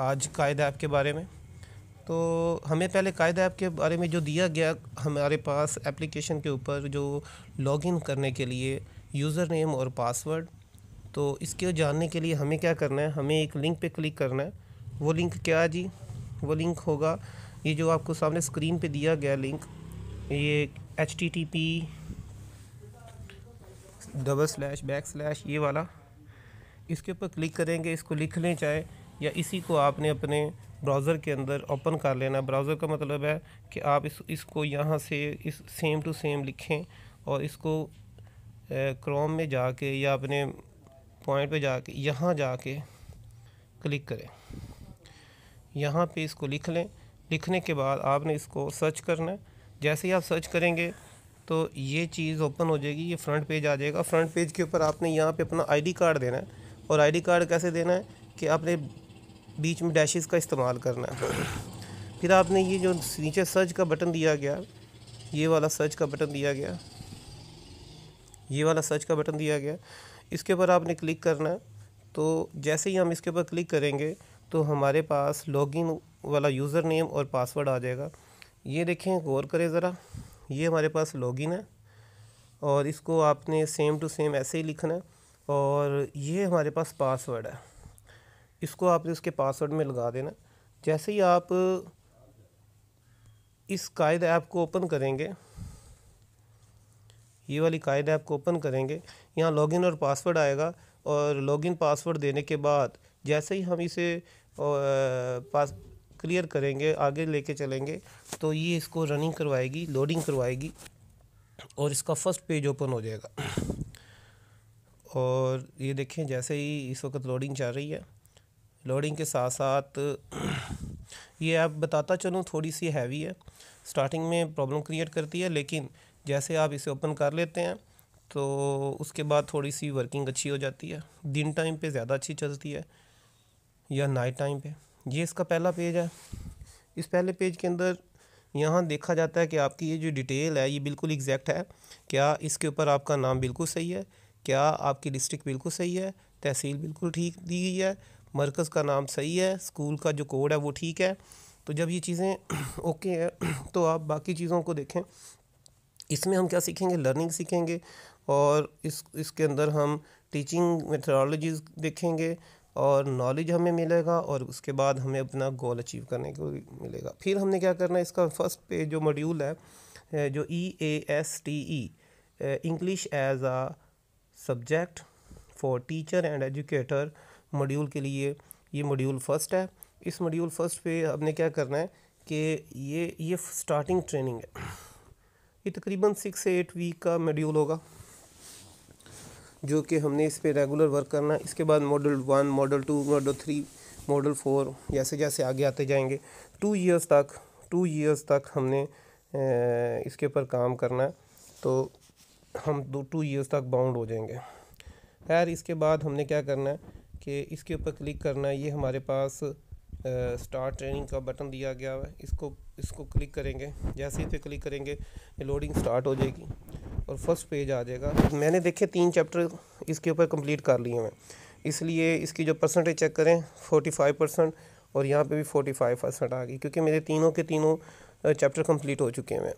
आज कायदा ऐप के बारे में तो हमें पहले कायदा ऐप के बारे में जो दिया गया हमारे पास एप्लीकेशन के ऊपर जो लॉगिन करने के लिए यूज़र नेम और पासवर्ड तो इसके जानने के लिए हमें क्या करना है हमें एक लिंक पे क्लिक करना है वो लिंक क्या है जी वो लिंक होगा ये जो आपको सामने स्क्रीन पे दिया गया लिंक ये H T T P double slash back slash ये वाला इसके ऊपर क्लिक करेंगे इसको लिख लें चाहे या इसी को आपने अपने ब्राउज़र के अंदर ओपन कर लेना ब्राउज़र का मतलब है कि आप इस इसको यहाँ से इस सेम टू सेम लिखें और इसको क्रोम में जाके या अपने पॉइंट पे जाके यहाँ जाके क्लिक करें यहाँ पे इसको लिख लें लिखने के बाद आपने इसको सर्च करना है जैसे ही आप सर्च करेंगे तो ये चीज़ ओपन हो जाएगी ये फ्रंट पेज आ जाएगा फ्रंट पेज के ऊपर आपने यहाँ पे अपना आईडी कार्ड देना है और आईडी कार्ड कैसे देना है कि आपने बीच में डैशेस का इस्तेमाल करना है फिर आपने ये जो नीचे सर्च का बटन दिया गया ये वाला सर्च का बटन दिया गया ये वाला सर्च का बटन दिया गया इसके ऊपर आपने क्लिक करना है तो जैसे ही हम इसके ऊपर क्लिक करेंगे तो हमारे पास लॉगिन वाला यूज़र नेम और पासवर्ड आ जाएगा ये देखें गौर करें ज़रा ये हमारे पास लॉगिन है और इसको आपने सेम टू सेम ऐसे ही लिखना है और ये हमारे पास पासवर्ड है इसको आप इसके पासवर्ड में लगा देना जैसे ही आप इस कायद ऐप को ओपन करेंगे ये वाली कायद ऐप को ओपन करेंगे यहाँ लॉगिन और पासवर्ड आएगा और लॉगिन पासवर्ड देने के बाद जैसे ही हम इसे पास क्लियर करेंगे आगे लेके चलेंगे तो ये इसको रनिंग करवाएगी लोडिंग करवाएगी और इसका फर्स्ट पेज ओपन हो जाएगा और ये देखें जैसे ही इस वक्त लोडिंग चल रही है लोडिंग के साथ साथ ये आप बताता चलूँ थोड़ी सी हैवी है स्टार्टिंग में प्रॉब्लम क्रिएट करती है लेकिन जैसे आप इसे ओपन कर लेते हैं तो उसके बाद थोड़ी सी वर्किंग अच्छी हो जाती है दिन टाइम पे ज़्यादा अच्छी चलती है या नाइट टाइम पे ये इसका पहला पेज है इस पहले पेज के अंदर यहाँ देखा जाता है कि आपकी ये जो डिटेल है ये बिल्कुल एग्जैक्ट है क्या इसके ऊपर आपका नाम बिल्कुल सही है क्या आपकी डिस्ट्रिक्ट बिल्कुल सही है तहसील बिल्कुल ठीक दी गई है मरकज़ का नाम सही है स्कूल का जो कोड है वो ठीक है तो जब ये चीज़ें ओके हैं तो आप बाकी चीज़ों को देखें इसमें हम क्या सीखेंगे लर्निंग सीखेंगे और इस इसके अंदर हम टीचिंग मेथडोलॉजीज देखेंगे और नॉलेज हमें मिलेगा और उसके बाद हमें अपना गोल अचीव करने को मिलेगा फिर हमने क्या करना है इसका फर्स्ट पे जो मॉड्यूल है जो E A S T E English as a subject for teacher and educator module के लिए ये मॉड्यूल फर्स्ट है इस मॉड्यूल फर्स्ट पे हमने क्या करना है कि ये ये स्टार्टिंग ट्रेनिंग है ये तकरीबन सिक्स से एट वीक का मॉड्यूल होगा जो कि हमने इस पर रेगुलर वर्क करना है इसके बाद model one model two model three model four जैसे जैसे आगे आते जाएंगे टू ईयर्स तक टू ईयर्स तक हमने इसके ऊपर काम करना है तो हम दो टू ईयर्स तक बाउंड हो जाएंगे खैर इसके बाद हमने क्या करना है कि इसके ऊपर क्लिक करना है ये हमारे पास स्टार्ट ट्रेनिंग का बटन दिया गया है इसको इसको क्लिक करेंगे जैसे ही पे क्लिक करेंगे लोडिंग स्टार्ट हो जाएगी और फर्स्ट पेज आ जाएगा मैंने देखे तीन चैप्टर इसके ऊपर कंप्लीट कर लिए हैं इसलिए इसकी जो परसेंटेज चेक करें फोर्टी फाइव परसेंट और यहाँ पे भी फोर्टी फाइव परसेंट आ गई क्योंकि मेरे तीनों के तीनों चैप्टर कंप्लीट हो चुके हैं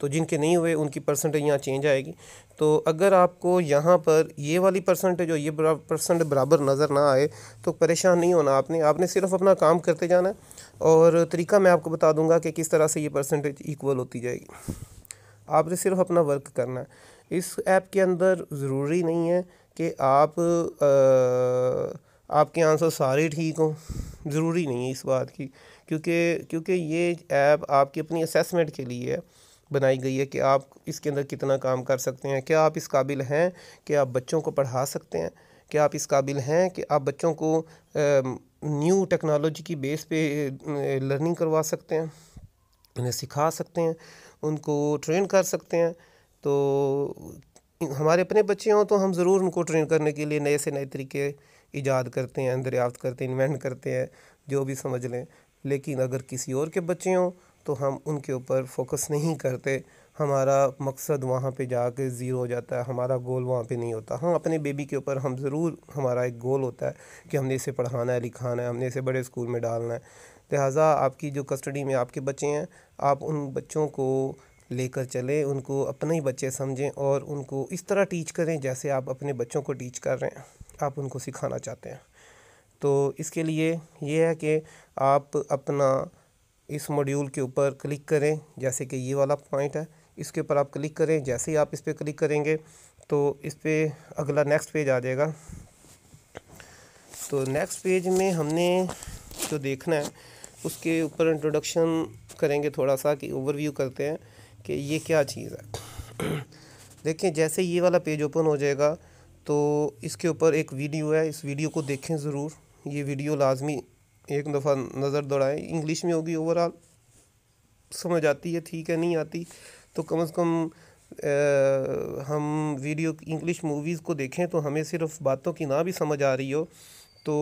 तो जिनके नहीं हुए उनकी परसेंटेज यहाँ चेंज आएगी तो अगर आपको यहाँ पर ये वाली परसेंटेज और ये परसेंट बराबर नज़र ना आए तो परेशान नहीं होना आपने आपने सिर्फ अपना काम करते जाना है और तरीका मैं आपको बता दूंगा कि किस तरह से ये परसेंटेज इक्वल होती जाएगी आपने सिर्फ अपना वर्क करना है इस ऐप के अंदर ज़रूरी नहीं है कि आप आ, आपके आंसर सारे ठीक हों ज़रूरी नहीं है इस बात की क्योंकि क्योंकि ये ऐप आपकी अपनी असेसमेंट के लिए है बनाई गई है कि आप इसके अंदर कितना काम कर सकते हैं क्या आप इस काबिल हैं कि आप बच्चों को पढ़ा सकते हैं क्या आप इस काबिल हैं कि आप बच्चों को न्यू टेक्नोलॉजी की बेस पे लर्निंग करवा सकते हैं उन्हें सिखा सकते हैं उनको ट्रेन कर सकते हैं तो हमारे अपने बच्चे हों तो हम ज़रूर उनको ट्रेन करने के लिए नए से नए तरीके ईजाद करते हैं दरियाफ्त करते हैं इन्वेंट करते हैं जो भी समझ लें लेकिन अगर किसी और के बच्चे हों तो हम उनके ऊपर फोकस नहीं करते हमारा मकसद वहाँ पे जाके ज़ीरो हो जाता है हमारा गोल वहाँ पे नहीं होता हाँ अपने बेबी के ऊपर हम ज़रूर हमारा एक गोल होता है कि हमने इसे पढ़ाना है लिखाना है हमने इसे बड़े स्कूल में डालना है लिहाजा आपकी जो कस्टडी में आपके बच्चे हैं आप उन बच्चों को लेकर चलें उनको अपने ही बच्चे समझें और उनको इस तरह टीच करें जैसे आप अपने बच्चों को टीच कर रहे हैं आप उनको सिखाना चाहते हैं तो इसके लिए ये है कि आप अपना इस मॉड्यूल के ऊपर क्लिक करें जैसे कि ये वाला पॉइंट है इसके ऊपर आप क्लिक करें जैसे ही आप इस पर क्लिक करेंगे तो इस पर अगला नेक्स्ट पेज आ जाएगा तो नेक्स्ट पेज में हमने जो देखना है उसके ऊपर इंट्रोडक्शन करेंगे थोड़ा सा कि ओवरव्यू करते हैं कि ये क्या चीज़ है देखें जैसे ये वाला पेज ओपन हो जाएगा तो इसके ऊपर एक वीडियो है इस वीडियो को देखें ज़रूर ये वीडियो लाजमी एक दफ़ा नज़र दौड़ाएं इंग्लिश में होगी ओवरऑल समझ आती है ठीक है नहीं आती तो कम से कम आ, हम वीडियो इंग्लिश मूवीज़ को देखें तो हमें सिर्फ बातों की ना भी समझ आ रही हो तो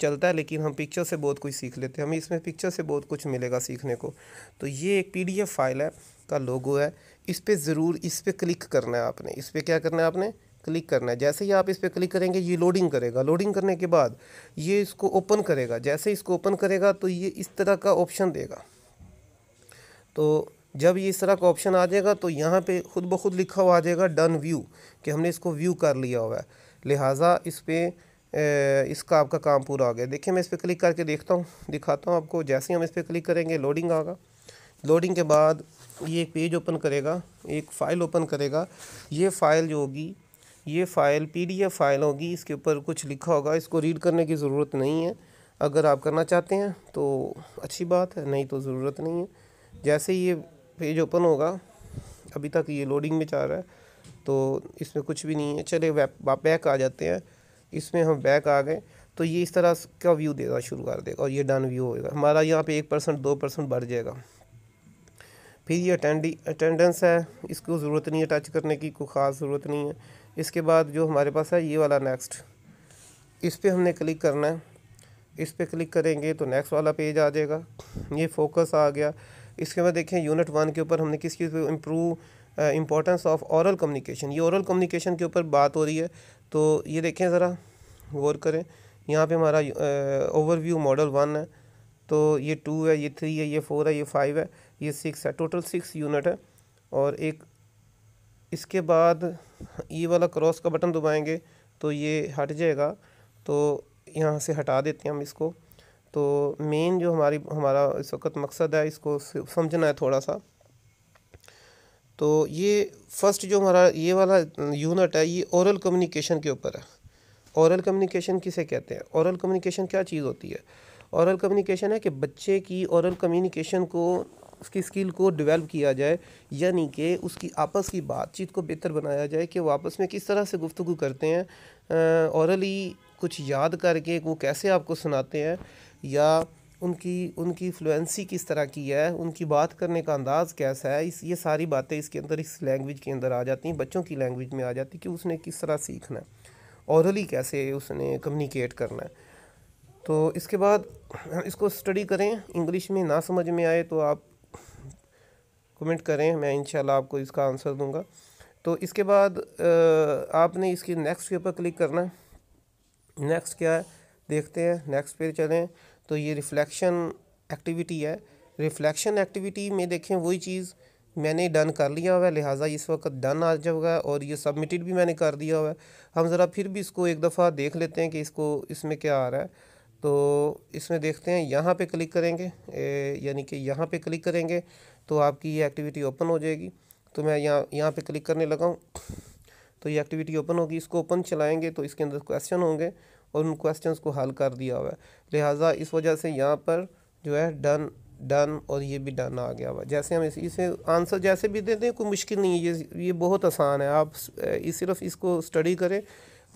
चलता है लेकिन हम पिक्चर से बहुत कुछ सीख लेते हैं हमें इसमें पिक्चर से बहुत कुछ मिलेगा सीखने को तो ये एक पीडीएफ फाइल है का लोगो है इस पर ज़रूर इस पर क्लिक करना है आपने इस पर क्या करना है आपने क्लिक करना है जैसे ही आप इस पर क्लिक करेंगे ये लोडिंग करेगा लोडिंग करने के बाद ये इसको ओपन करेगा जैसे इसको ओपन करेगा तो ये इस तरह का ऑप्शन देगा तो जब ये इस तरह का ऑप्शन आ जाएगा तो यहाँ पे खुद ब खुद लिखा हुआ आ जाएगा डन व्यू कि हमने इसको व्यू कर लिया हुआ है लिहाजा इस पर इसका आपका काम पूरा हो गया देखिए मैं इस पर क्लिक करके देखता हूँ दिखाता हूँ आपको जैसे ही हम इस पर क्लिक करेंगे लोडिंग आगा लोडिंग के बाद ये एक पेज ओपन करेगा एक फ़ाइल ओपन करेगा ये फ़ाइल जो होगी ये फ़ाइल पीडीएफ फाइल होगी इसके ऊपर कुछ लिखा होगा इसको रीड करने की ज़रूरत नहीं है अगर आप करना चाहते हैं तो अच्छी बात है नहीं तो ज़रूरत नहीं है जैसे ये पेज ओपन होगा अभी तक ये लोडिंग में चाह रहा है तो इसमें कुछ भी नहीं है चले बैक आ जाते हैं इसमें हम बैक आ गए तो ये इस तरह का व्यू देना शुरू कर देगा और ये डन व्यू होएगा हमारा यहाँ पे एक परसेंट दो परसेंट बढ़ जाएगा फिर ये अटेंडेंस है इसको ज़रूरत नहीं है टच करने की कोई ख़ास ज़रूरत नहीं है इसके बाद जो हमारे पास है ये वाला नेक्स्ट इस पर हमने क्लिक करना है इस पर क्लिक करेंगे तो नेक्स्ट वाला पेज आ जाएगा ये फोकस आ गया इसके बाद देखें यूनिट वन के ऊपर हमने किस चीज़ पर improve importance of oral communication ये औरल कम्युनिकेशन के ऊपर बात हो रही है तो ये देखें ज़रा गौर करें यहाँ पे हमारा ओवरव्यू मॉडल वन है तो ये टू है ये थ्री है ये फोर है ये फाइव है ये सिक्स है टोटल सिक्स यूनिट है और एक इसके बाद ई वाला क्रॉस का बटन दबाएंगे तो ये हट जाएगा तो यहाँ से हटा देते हैं हम इसको तो मेन जो हमारी हमारा इस वक्त मकसद है इसको समझना है थोड़ा सा तो ये फर्स्ट जो हमारा ये वाला यूनिट है ये औरल कम्युनिकेशन के ऊपर है औरल कम्युनिकेशन किसे कहते हैं औरल कम्युनिकेशन क्या चीज़ होती है औरल कम्युनिकेशन है कि बच्चे की औरल कम्युनिकेशन को उसकी स्किल को डेवलप किया जाए यानी कि उसकी आपस की बातचीत को बेहतर बनाया जाए कि वो आपस में किस तरह से गुफ्तु करते हैं औरली कुछ याद करके वो कैसे आपको सुनाते हैं या उनकी उनकी फ्लुएंसी किस तरह की है उनकी बात करने का अंदाज़ कैसा है इस ये सारी बातें इसके अंदर इस लैंग्वेज के अंदर आ जाती हैं बच्चों की लैंग्वेज में आ जाती है कि उसने किस तरह सीखना है औरली कैसे उसने कम्युनिकेट करना है तो इसके बाद इसको स्टडी करें इंग्लिश में ना समझ में आए तो आप कमेंट करें मैं इन आपको इसका आंसर दूँगा तो इसके बाद आपने इसकी नेक्स्ट के ऊपर क्लिक करना है नेक्स्ट क्या है देखते हैं नेक्स्ट पे चलें तो ये रिफ्लेक्शन एक्टिविटी है रिफ्लेक्शन एक्टिविटी में देखें वही चीज़ मैंने डन कर लिया हुआ है लिहाजा इस वक्त डन आ जाएगा और ये सबमिटेड भी मैंने कर दिया हुआ है हम ज़रा फिर भी इसको एक दफ़ा देख लेते हैं कि इसको इसमें क्या आ रहा है तो इसमें देखते हैं यहाँ पे क्लिक करेंगे यानी कि यहाँ पे क्लिक करेंगे तो आपकी ये एक्टिविटी ओपन हो जाएगी तो मैं यहाँ यहाँ पे क्लिक करने लगाऊँ तो ये एक्टिविटी ओपन होगी इसको ओपन चलाएंगे तो इसके अंदर क्वेश्चन होंगे और उन क्वेश्चंस को हल कर दिया हुआ है लिहाजा इस वजह से यहाँ पर जो है डन डन और ये भी डन आ गया हुआ जैसे हम इसे, इसे आंसर जैसे भी देते हैं कोई मुश्किल नहीं है ये ये बहुत आसान है आप इस सिर्फ इसको स्टडी करें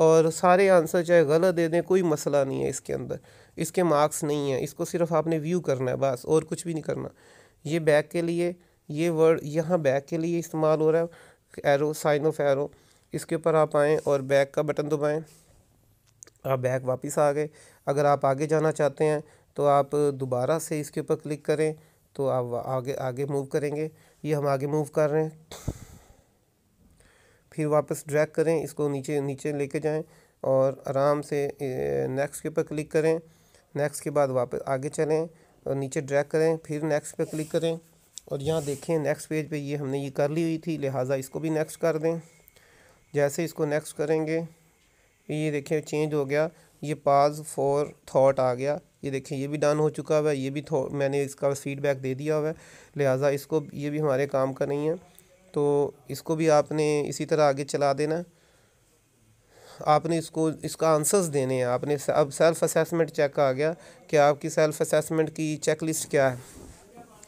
और सारे आंसर चाहे गलत दे दें कोई मसला नहीं है इसके अंदर इसके मार्क्स नहीं है इसको सिर्फ आपने व्यू करना है बस और कुछ भी नहीं करना ये बैक के लिए ये वर्ड यहाँ बैक के लिए इस्तेमाल हो रहा है एरो साइन ऑफ एरो इसके ऊपर आप आएँ और बैक का बटन दबाएँ आप बैक वापस आ गए अगर आप आगे जाना चाहते हैं तो आप दोबारा से इसके ऊपर क्लिक करें तो आप आगे आगे मूव करेंगे ये हम आगे मूव कर रहे हैं फिर वापस ड्रैग करें इसको नीचे नीचे लेके जाएं और आराम से नेक्स्ट के ऊपर क्लिक करें नेक्स्ट के बाद वापस आगे चलें और नीचे ड्रैग करें फिर नेक्स्ट पे क्लिक करें और यहाँ देखें नेक्स्ट पेज पे ये हमने ये कर ली हुई थी लिहाजा इसको भी नेक्स्ट कर दें जैसे इसको नेक्स्ट करेंगे ये देखें चेंज हो गया ये पाज फॉर थॉट आ गया ये देखें ये भी डन हो चुका हुआ है ये भी मैंने इसका फीडबैक दे दिया हुआ है लिहाजा इसको ये भी हमारे काम का नहीं है तो इसको भी आपने इसी तरह आगे चला देना आपने इसको इसका आंसर्स देने हैं आपने अब सेल्फ असेसमेंट चेक आ गया कि आपकी सेल्फ असेसमेंट की चेक लिस्ट क्या है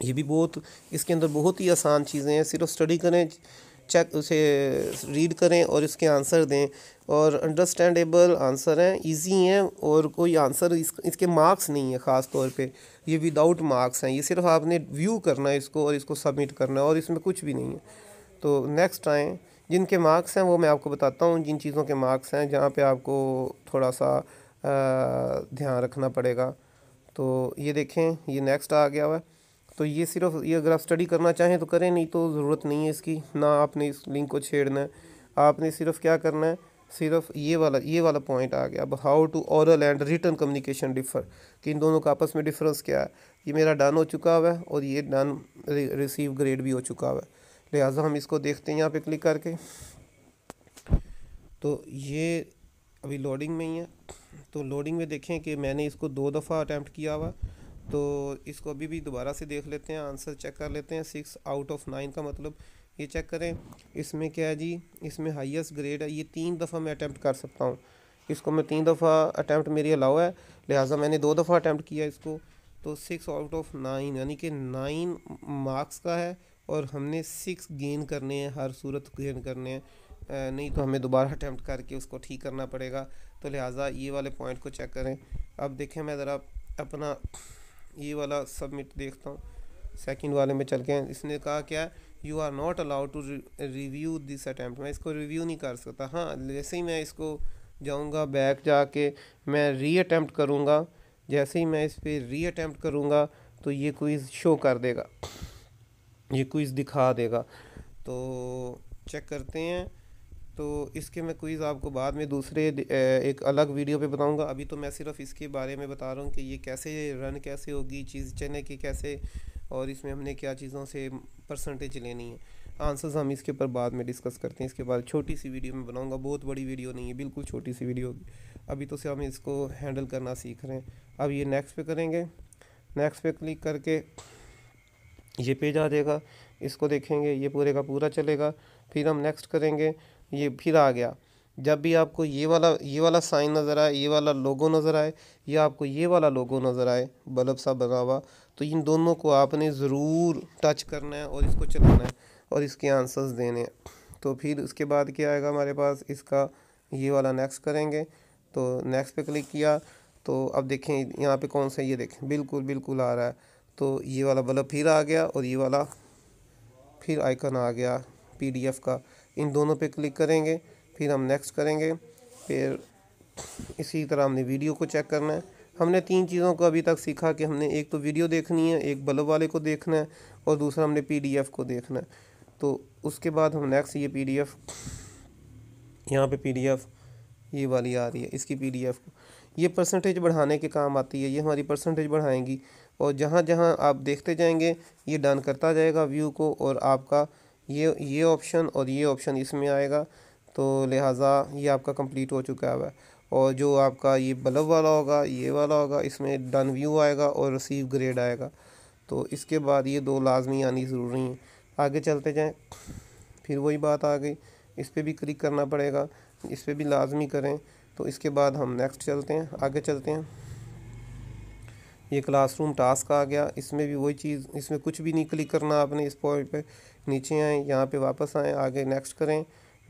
ये भी बहुत इसके अंदर बहुत ही आसान चीज़ें हैं सिर्फ स्टडी करें चेक उसे रीड करें और इसके आंसर दें और अंडरस्टैंडेबल आंसर हैं इजी हैं और कोई आंसर इस, इसके मार्क्स नहीं है ख़ास तौर पे ये विदाउट मार्क्स हैं ये सिर्फ आपने व्यू करना है इसको और इसको सबमिट करना है और इसमें कुछ भी नहीं है तो नेक्स्ट आएँ जिनके मार्क्स हैं वो मैं आपको बताता हूँ जिन चीज़ों के मार्क्स हैं जहाँ पे आपको थोड़ा सा ध्यान रखना पड़ेगा तो ये देखें ये नेक्स्ट आ गया हुआ है तो ये सिर्फ ये अगर आप स्टडी करना चाहें तो करें नहीं तो ज़रूरत नहीं है इसकी ना आपने इस लिंक को छेड़ना है आपने सिर्फ क्या करना है सिर्फ ये वाला ये वाला पॉइंट आ गया अब how to oral and written communication differ कि इन दोनों का आपस में डिफरेंस क्या है ये मेरा डन हो चुका हुआ है और ये डन रिसीव ग्रेड भी हो चुका हुआ है लिहाजा हम इसको देखते हैं यहाँ पे क्लिक करके तो ये अभी लोडिंग में ही है तो लोडिंग में देखें कि मैंने इसको दो दफ़ा अटैम्प्ट किया हुआ तो इसको अभी भी दोबारा से देख लेते हैं आंसर चेक कर लेते हैं सिक्स आउट ऑफ नाइन का मतलब ये चेक करें इसमें क्या है जी इसमें हाईएस्ट ग्रेड है ये तीन दफ़ा मैं अटैम्प्ट कर सकता हूँ इसको मैं तीन दफ़ा अटैम्प्ट मेरी अलाउ है लिहाजा मैंने दो दफ़ा अटैम्प्ट किया इसको तो सिक्स आउट ऑफ नाइन यानी कि नाइन मार्क्स का है और हमने सिक्स गेन करने हैं हर सूरत गेन करने हैं नहीं तो हमें दोबारा अटैम्प्ट करके उसको ठीक करना पड़ेगा तो लिहाजा ये वाले पॉइंट को चेक करें अब देखें मैं ज़रा अपना ये वाला सबमिट देखता हूँ सेकंड वाले में चल के इसने कहा क्या you are not allowed to review this attempt मैं इसको रिव्यू नहीं कर सकता हाँ जैसे ही मैं इसको जाऊँगा बैक जाके मैं री अटैम्प्ट करूँगा जैसे ही मैं इस पर री अटैम्प्ट करूँगा तो ये कोई शो कर देगा ये क्विज़ दिखा देगा तो चेक करते हैं तो इसके मैं क्विज़ आपको बाद में दूसरे एक अलग वीडियो पे बताऊंगा अभी तो मैं सिर्फ इसके बारे में बता रहा हूँ कि ये कैसे रन कैसे होगी चीज़ चने की कैसे और इसमें हमने क्या चीज़ों से परसेंटेज लेनी है आंसर्स हम इसके ऊपर बाद में डिस्कस करते हैं इसके बाद छोटी सी वीडियो में बनाऊंगा बहुत बड़ी वीडियो नहीं है बिल्कुल छोटी सी वीडियो होगी अभी तो सिर्फ हम इसको हैंडल करना सीख रहे हैं अब ये नेक्स्ट पे करेंगे नेक्स्ट पे क्लिक करके ये पेज आ जाएगा इसको देखेंगे ये पूरे का पूरा चलेगा फिर हम नेक्स्ट करेंगे ये फिर आ गया जब भी आपको ये वाला ये वाला साइन नज़र आए ये वाला लोगो नज़र आए या आपको ये वाला लोगो नज़र आए बल्ब सा बना हुआ तो इन दोनों को आपने ज़रूर टच करना है और इसको चलाना है और इसके आंसर्स देने हैं तो फिर उसके बाद क्या आएगा हमारे पास इसका ये वाला नेक्स्ट करेंगे तो नेक्स्ट पे क्लिक किया तो अब देखें यहाँ पे कौन सा ये देखें बिल्कुल बिल्कुल आ रहा है तो ये वाला बल्ब फिर आ गया और ये वाला फिर आइकन आ गया पीडीएफ का इन दोनों पे क्लिक करेंगे फिर हम नेक्स्ट करेंगे फिर इसी तरह हमने वीडियो को चेक करना है हमने तीन चीज़ों को अभी तक सीखा कि हमने एक तो वीडियो देखनी है एक बल्ब वाले को देखना है और दूसरा हमने पीडीएफ को देखना है तो उसके बाद हम नेक्स्ट ये पीडीएफ यहाँ पर पी ये वाली आ रही है इसकी पीडीएफ को ये परसेंटेज बढ़ाने के काम आती है ये हमारी परसेंटेज बढ़ाएंगी और जहाँ जहाँ आप देखते जाएंगे ये डन करता जाएगा व्यू को और आपका ये ये ऑप्शन और ये ऑप्शन इसमें आएगा तो लिहाजा ये आपका कंप्लीट हो चुका है और जो आपका ये बल्ब वाला होगा ये वाला होगा इसमें डन व्यू आएगा और रिसीव ग्रेड आएगा तो इसके बाद ये दो लाजमी आनी ज़रूरी हैं आगे चलते जाएँ फिर वही बात आ गई इस पर भी क्लिक करना पड़ेगा इस पर भी लाजमी करें तो इसके बाद हम नेक्स्ट चलते हैं आगे चलते हैं ये क्लासरूम टास्क आ गया इसमें भी वही चीज़ इसमें कुछ भी नहीं क्लिक करना आपने इस पॉइंट पे नीचे आएँ यहाँ पे वापस आएँ आगे नेक्स्ट करें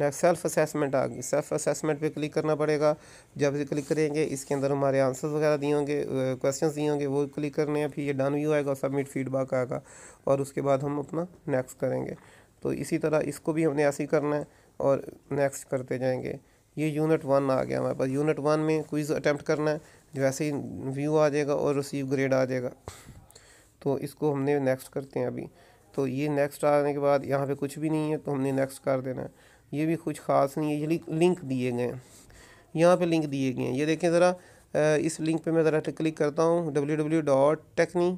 नेक्स्ट सेल्फ असेसमेंट आ गई सेल्फ असेसमेंट पे क्लिक करना पड़ेगा जब ये क्लिक करेंगे इसके अंदर हमारे आंसर्स वगैरह दिए होंगे क्वेश्चन दिए होंगे वो क्लिक करने हैं फिर ये डन भी आएगा सबमिट फीडबैक आएगा और उसके बाद हम अपना नेक्स्ट करेंगे तो इसी तरह इसको भी हमने ऐसे ही करना है और नेक्स्ट करते जाएँगे ये यूनिट वन आ गया हमारे पास यूनिट वन में क्विज़ अटैम्प्ट करना है जैसे ही व्यू आ जाएगा और रिसीव ग्रेड आ जाएगा तो इसको हमने नेक्स्ट करते हैं अभी तो ये नेक्स्ट आने के बाद यहाँ पे कुछ भी नहीं है तो हमने नेक्स्ट कर देना है ये भी कुछ ख़ास नहीं है ये लिंक दिए गए हैं यहाँ पे लिंक दिए गए हैं ये देखें ज़रा इस लिंक पे मैं ज़रा क्लिक करता हूँ डब्ल्यू डब्ल्यू डॉट टेक्नी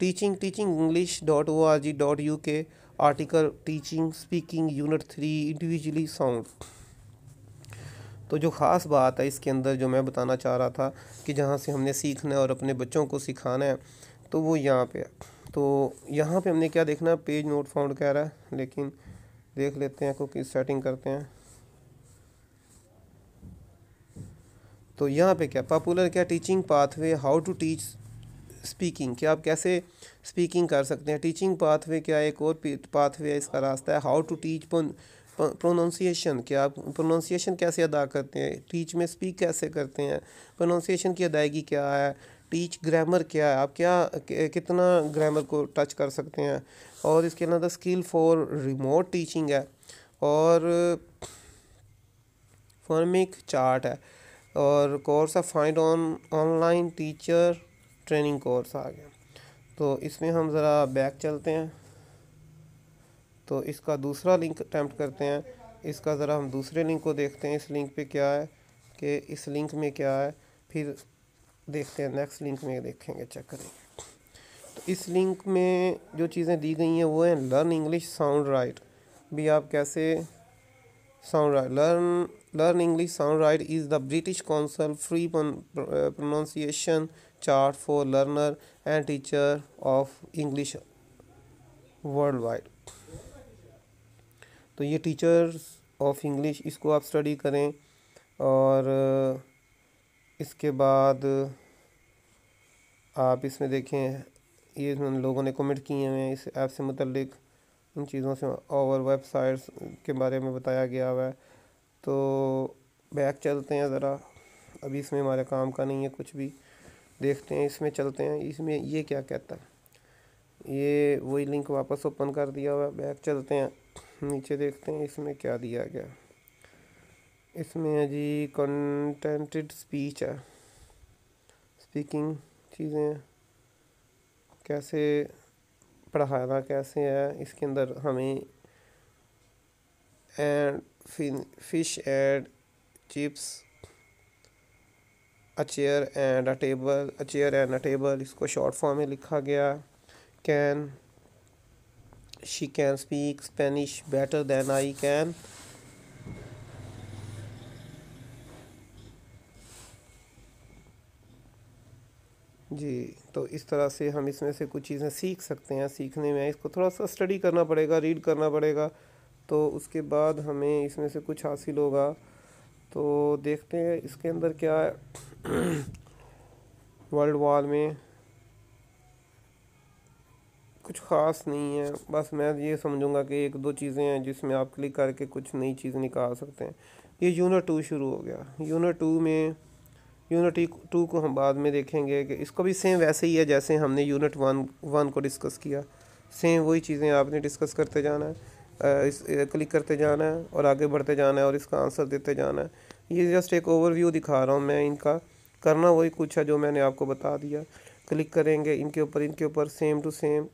teaching teaching English dot O R G dot U K article teaching speaking unit three individually sound तो जो ख़ास बात है इसके अंदर जो मैं बताना चाह रहा था कि जहाँ से हमने सीखना है और अपने बच्चों को सिखाना है तो वो यहाँ पे तो यहाँ पे हमने क्या देखना है पेज नोट फाउंड कह रहा है लेकिन देख लेते हैं क्योंकि सेटिंग करते हैं तो यहाँ पे क्या पॉपुलर क्या teaching pathway how to teach speaking क्या आप कैसे स्पीकिंग कर सकते हैं टीचिंग पाथवे क्या एक और पाथवे इसका रास्ता है हाउ टू टीच प्रोनाउंसिएशन क्या आप प्रोनाउंसिएशन कैसे अदा करते हैं टीच में स्पीक कैसे करते हैं प्रोनाउंसिएशन की अदायगी क्या है टीच ग्रामर क्या है आप क्या कितना ग्रामर को टच कर सकते हैं और इसके अलावा स्किल फॉर रिमोट टीचिंग है और फॉर्मिक चार्ट है और कोर्स है find on online teacher training course आ गया तो इसमें हम ज़रा बैक चलते हैं तो इसका दूसरा लिंक अटैम्प्ट करते हैं इसका ज़रा हम दूसरे लिंक को देखते हैं इस लिंक पे क्या है कि इस लिंक में क्या है फिर देखते हैं नेक्स्ट लिंक में देखेंगे चेक करेंगे तो इस लिंक में जो चीज़ें दी गई हैं वो हैं लर्न इंग्लिश साउंड राइट भी आप कैसे sound right learn learn English sound right is the British Council free pronunciation chart for learner and teacher of English world wide तो ये टीचर्स ऑफ इंग्लिश इसको आप स्टडी करें और इसके बाद आप इसमें देखें ये इसमें लोगों ने कमेंट किए हैं इस ऐप से मतलब उन चीज़ों से और वेबसाइट्स के बारे में बताया गया हुआ है तो बैक चलते हैं ज़रा अभी इसमें हमारे काम का नहीं है कुछ भी देखते हैं इसमें चलते हैं इसमें ये क्या कहता है ये वही लिंक वापस ओपन कर दिया हुआ है बैक चलते हैं नीचे देखते हैं इसमें क्या दिया गया इसमें है जी कंटेंटेड स्पीच है स्पीकिंग चीज़ें कैसे पढ़ाना कैसे है इसके अंदर हमें and fish and chips a chair and a table a chair and a table इसको शॉर्ट फॉर्म में लिखा गया can she can speak Spanish better than I can. जी तो इस तरह से हम इसमें से कुछ चीज़ें सीख सकते हैं सीखने में इसको थोड़ा सा स्टडी करना पड़ेगा रीड करना पड़ेगा तो उसके बाद हमें इसमें से कुछ हासिल होगा तो देखते हैं इसके अंदर क्या है वर्ल्ड वार में कुछ ख़ास नहीं है बस मैं ये समझूंगा कि एक दो चीज़ें हैं जिसमें आप क्लिक करके कुछ नई चीज़ निकाल सकते हैं ये यूनिट टू शुरू हो गया यूनिट टू में यूनिट टू को हम बाद में देखेंगे कि इसको भी सेम वैसे ही है जैसे हमने यूनिट वन वन को डिस्कस किया सेम वही चीज़ें आपने डिस्कस करते जाना है इस क्लिक करते जाना है और आगे बढ़ते जाना है और इसका आंसर देते जाना है ये जस्ट एक ओवरव्यू दिखा रहा हूँ मैं इनका करना वही कुछ है जो मैंने आपको बता दिया क्लिक करेंगे इनके ऊपर इनके ऊपर सेम टू सेम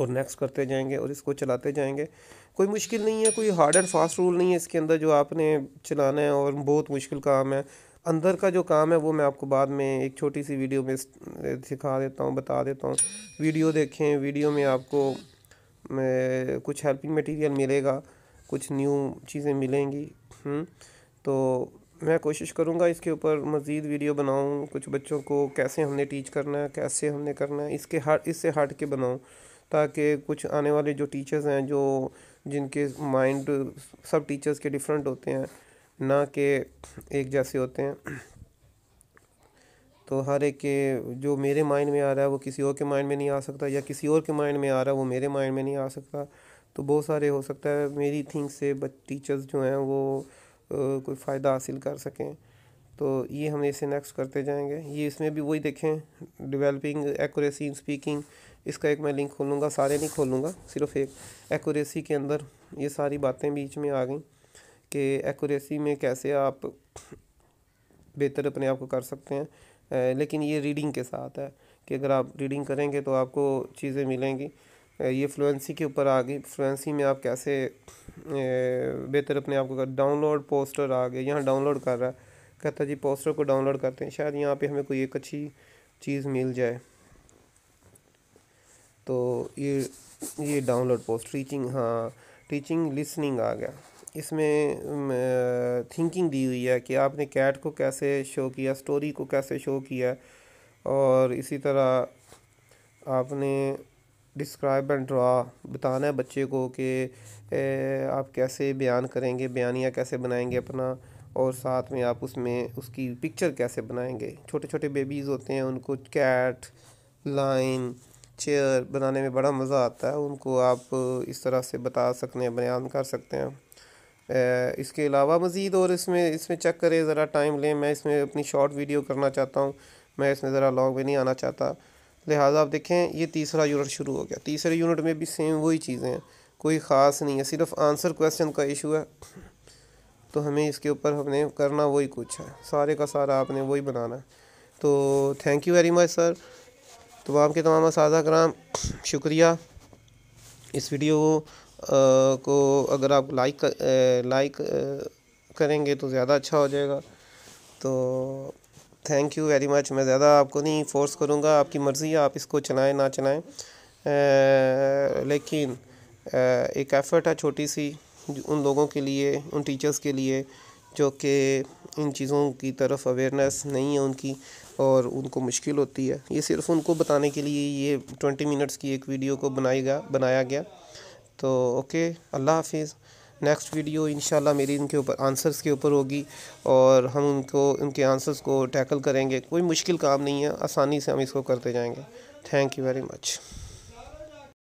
और नेक्स्ट करते जाएंगे और इसको चलाते जाएंगे कोई मुश्किल नहीं है कोई हार्ड एंड फास्ट रूल नहीं है इसके अंदर जो आपने चलाना है और बहुत मुश्किल काम है अंदर का जो काम है वो मैं आपको बाद में एक छोटी सी वीडियो में सिखा देता हूँ बता देता हूँ वीडियो देखें वीडियो में आपको कुछ हेल्पिंग मटीरियल मिलेगा कुछ न्यू चीज़ें मिलेंगी हम्म, तो मैं कोशिश करूँगा इसके ऊपर मज़ीद वीडियो बनाऊँ कुछ बच्चों को कैसे हमने टीच करना है कैसे हमने करना है इसके हट इससे हट के बनाऊँ ताकि कुछ आने वाले जो टीचर्स हैं जो जिनके माइंड सब टीचर्स के डिफरेंट होते हैं ना कि एक जैसे होते हैं तो हर एक के जो मेरे माइंड में आ रहा है वो किसी और के माइंड में नहीं आ सकता या किसी और के माइंड में आ रहा है वो मेरे माइंड में नहीं आ सकता तो बहुत सारे हो सकता है मेरी थिंक से टीचर्स जो हैं वो कोई फ़ायदा हासिल कर सकें तो ये हम इसे नेक्स्ट करते जाएंगे ये इसमें भी वही देखें डेवलपिंग एक्यूरेसी इन स्पीकिंग इसका एक मैं लिंक खोलूँगा सारे नहीं खोलूँगा सिर्फ एक एक्यूरेसी के अंदर ये सारी बातें बीच में आ गई कि एक्यूरेसी में कैसे आप बेहतर अपने आप को कर सकते हैं लेकिन ये रीडिंग के साथ है कि अगर आप रीडिंग करेंगे तो आपको चीज़ें मिलेंगी ये फ्लुएंसी के ऊपर आ गई फ्लुएंसी में आप कैसे बेहतर अपने आप को कर डाउनलोड पोस्टर आ गए यहाँ डाउनलोड कर रहा है कहता जी पोस्टर को डाउनलोड करते हैं शायद यहाँ पे हमें कोई एक अच्छी चीज़ मिल जाए तो ये ये डाउनलोड पोस्ट टीचिंग हाँ टीचिंग लिसनिंग आ गया इसमें थिंकिंग दी हुई है कि आपने कैट को कैसे शो किया स्टोरी को कैसे शो किया और इसी तरह आपने डिस्क्राइब एंड ड्रा बताना है बच्चे को कि आप कैसे बयान करेंगे बयानियाँ कैसे बनाएंगे अपना और साथ में आप उसमें उसकी पिक्चर कैसे बनाएंगे छोटे छोटे बेबीज़ होते हैं उनको कैट लाइन चेयर बनाने में बड़ा मज़ा आता है उनको आप इस तरह से बता सकते हैं बयान कर सकते हैं इसके अलावा मज़ीद और इसमें इसमें चेक करें ज़रा टाइम लें मैं इसमें अपनी शॉर्ट वीडियो करना चाहता हूँ मैं इसमें ज़रा लॉन्ग में नहीं आना चाहता लिहाजा आप देखें ये तीसरा यूनिट शुरू हो गया तीसरे यूनिट में भी सेम वही चीज़ें हैं कोई ख़ास नहीं है सिर्फ आंसर क्वेश्चन का इशू है तो हमें इसके ऊपर हमने करना वही कुछ है सारे का सारा आपने वही बनाना है तो thank you very much sir तमाम के तमाम साझा कराम शुक्रिया इस वीडियो आ, को अगर आप लाइक लाइक करेंगे तो ज़्यादा अच्छा हो जाएगा तो थैंक यू वेरी मच मैं ज़्यादा आपको नहीं फोर्स करूँगा आपकी मर्ज़ी है आप इसको चलाएं ना चलाएं लेकिन आ, एक एफ़र्ट है छोटी सी उन लोगों के लिए उन टीचर्स के लिए जो कि इन चीज़ों की तरफ अवेयरनेस नहीं है उनकी और उनको मुश्किल होती है ये सिर्फ उनको बताने के लिए ये ट्वेंटी मिनट्स की एक वीडियो को बनाई गया बनाया गया तो ओके अल्लाह हाफिज़ नेक्स्ट वीडियो इन मेरी इनके ऊपर आंसर्स के ऊपर होगी और हम उनको उनके आंसर्स को टैकल करेंगे कोई मुश्किल काम नहीं है आसानी से हम इसको करते जाएंगे थैंक यू वेरी मच